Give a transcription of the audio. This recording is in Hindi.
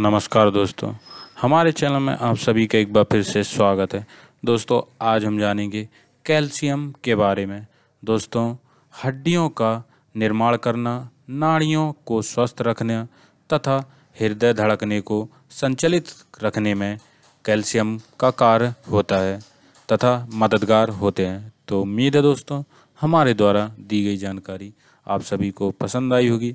नमस्कार दोस्तों हमारे चैनल में आप सभी का एक बार फिर से स्वागत है दोस्तों आज हम जानेंगे कैल्शियम के बारे में दोस्तों हड्डियों का निर्माण करना नाड़ियों को स्वस्थ रखने तथा हृदय धड़कने को संचालित रखने में कैल्शियम का कार्य होता है तथा मददगार होते हैं तो उम्मीद है दोस्तों हमारे द्वारा दी गई जानकारी आप सभी को पसंद आई होगी